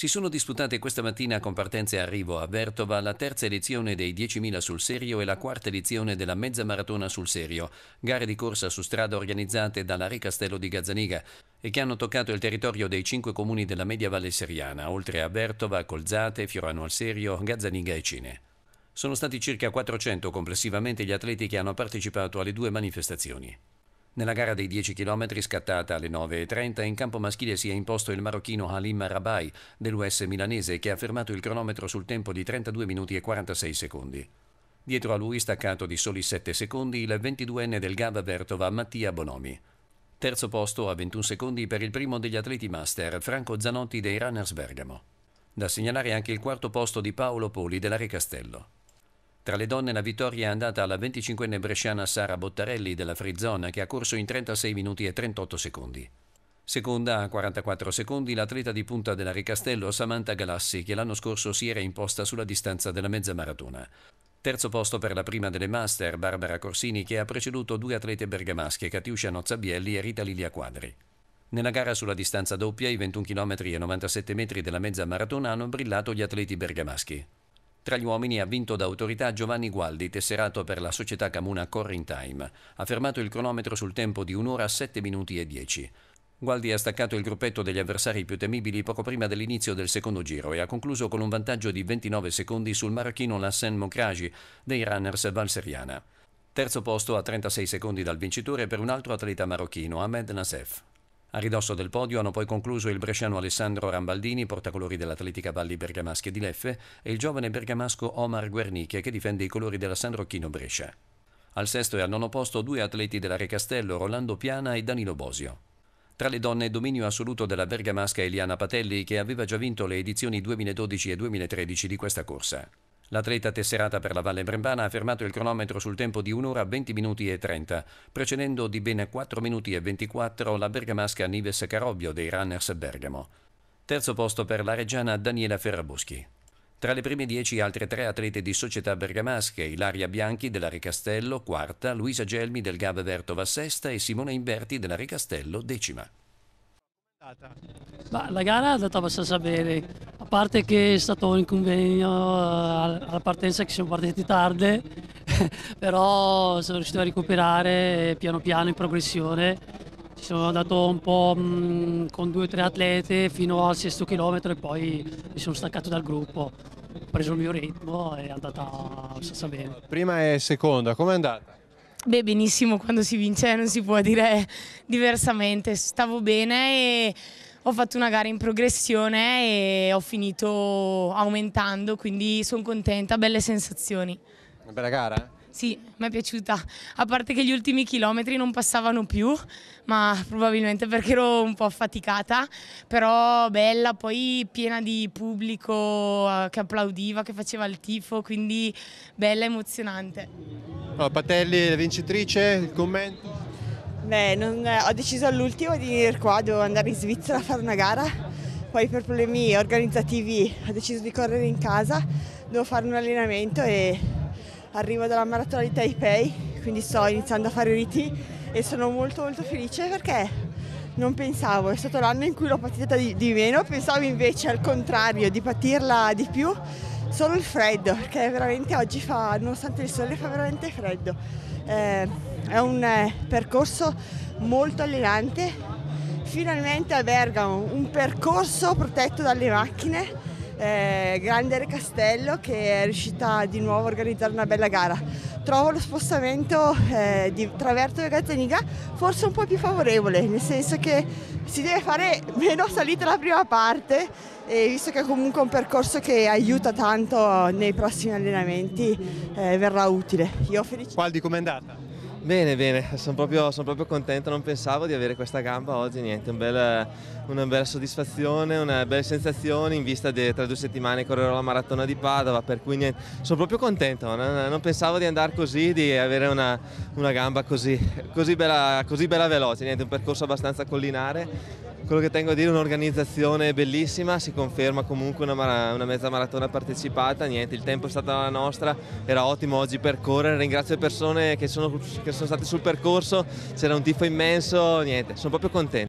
Si sono disputate questa mattina con partenza e arrivo a Vertova la terza edizione dei 10.000 sul serio e la quarta edizione della mezza maratona sul serio, gare di corsa su strada organizzate dalla Re Castello di Gazzaniga e che hanno toccato il territorio dei cinque comuni della media valle seriana, oltre a Vertova, Colzate, Fiorano al Serio, Gazzaniga e Cine. Sono stati circa 400 complessivamente gli atleti che hanno partecipato alle due manifestazioni. Nella gara dei 10 km scattata alle 9.30 in campo maschile si è imposto il marocchino Halim Rabai dell'US milanese che ha fermato il cronometro sul tempo di 32 minuti e 46 secondi. Dietro a lui staccato di soli 7 secondi il 22enne del GAV Vertova Mattia Bonomi. Terzo posto a 21 secondi per il primo degli atleti master Franco Zanotti dei Runners Bergamo. Da segnalare anche il quarto posto di Paolo Poli della Re Castello. Tra le donne la vittoria è andata alla 25enne bresciana Sara Bottarelli della Frizzona che ha corso in 36 minuti e 38 secondi. Seconda a 44 secondi l'atleta di punta della Ricastello Samantha Galassi che l'anno scorso si era imposta sulla distanza della mezza maratona. Terzo posto per la prima delle master Barbara Corsini che ha preceduto due atlete bergamasche Catiuscia Nozzabielli e Rita Lilia Quadri. Nella gara sulla distanza doppia, i 21 km e 97 metri della mezza maratona hanno brillato gli atleti bergamaschi. Tra gli uomini ha vinto d'autorità Giovanni Gualdi, tesserato per la società Camuna Corrin Time. Ha fermato il cronometro sul tempo di un'ora, ora 7 minuti e 10. Gualdi ha staccato il gruppetto degli avversari più temibili poco prima dell'inizio del secondo giro e ha concluso con un vantaggio di 29 secondi sul marocchino Lassen Mokraji dei runners valseriana. Terzo posto a 36 secondi dal vincitore per un altro atleta marocchino, Ahmed Nassef. A ridosso del podio hanno poi concluso il bresciano Alessandro Rambaldini, portacolori dell'Atletica Valli Bergamasche di Leffe, e il giovane bergamasco Omar Guerniche, che difende i colori della San Rocchino Brescia. Al sesto e al nono posto due atleti della Recastello, Rolando Piana e Danilo Bosio. Tra le donne dominio assoluto della bergamasca Eliana Patelli, che aveva già vinto le edizioni 2012 e 2013 di questa corsa. L'atleta tesserata per la Valle Brembana ha fermato il cronometro sul tempo di 1 ora 20 minuti e 30, precedendo di ben 4 minuti e 24 la bergamasca Nives Carobbio dei Runners Bergamo. Terzo posto per la reggiana Daniela Ferraboschi. Tra le prime dieci altre tre atlete di società bergamasche, Ilaria Bianchi della Ricastello, quarta, Luisa Gelmi del Gave Vertova, sesta e Simone Imberti della Ricastello, decima. Ma la gara è andata abbastanza bene, parte che è stato un inconveniente eh, alla partenza che siamo partiti tardi, però sono riuscito a recuperare piano piano in progressione. Ci sono andato un po' mm, con due o tre atlete fino al sesto chilometro e poi mi sono staccato dal gruppo. Ho preso il mio ritmo e è andata abbastanza bene. Prima e seconda, com'è andata? Beh, benissimo, quando si vince non si può dire diversamente. Stavo bene e ho fatto una gara in progressione e ho finito aumentando, quindi sono contenta, belle sensazioni. Una bella gara? Eh? Sì, mi è piaciuta, a parte che gli ultimi chilometri non passavano più, ma probabilmente perché ero un po' affaticata, però bella, poi piena di pubblico eh, che applaudiva, che faceva il tifo, quindi bella, emozionante. Allora, Patelli, la vincitrice, il commento? Beh, non, eh, ho deciso all'ultimo di venire qua, dovevo andare in Svizzera a fare una gara, poi per problemi organizzativi ho deciso di correre in casa, devo fare un allenamento e arrivo dalla maratona di Taipei, quindi sto iniziando a fare riti e sono molto molto felice perché non pensavo, è stato l'anno in cui l'ho patita di, di meno, pensavo invece al contrario di patirla di più Solo il freddo, perché veramente oggi fa, nonostante il sole, fa veramente freddo. Eh, è un eh, percorso molto allenante. Finalmente a Bergamo un percorso protetto dalle macchine eh, grande Castello che è riuscita di nuovo a organizzare una bella gara. Trovo lo spostamento eh, di Traverto e Gazzaniga forse un po' più favorevole, nel senso che si deve fare meno salita la prima parte e visto che è comunque un percorso che aiuta tanto nei prossimi allenamenti eh, verrà utile. Io felice. Qualdi com'è andata? Bene, bene, sono proprio, son proprio, contento, non pensavo di avere questa gamba oggi, niente, un bel, una bella soddisfazione, una bella sensazione in vista di tra due settimane correrò la maratona di Padova, per cui niente, sono proprio contento, non, non pensavo di andare così, di avere una, una gamba così, così, bella, così bella veloce, niente, un percorso abbastanza collinare, quello che tengo a dire è un'organizzazione bellissima, si conferma comunque una, una mezza maratona partecipata, niente, il tempo è stato la nostra, era ottimo oggi percorrere, ringrazio le persone che sono, che sono state sul percorso, c'era un tifo immenso, niente, sono proprio contento.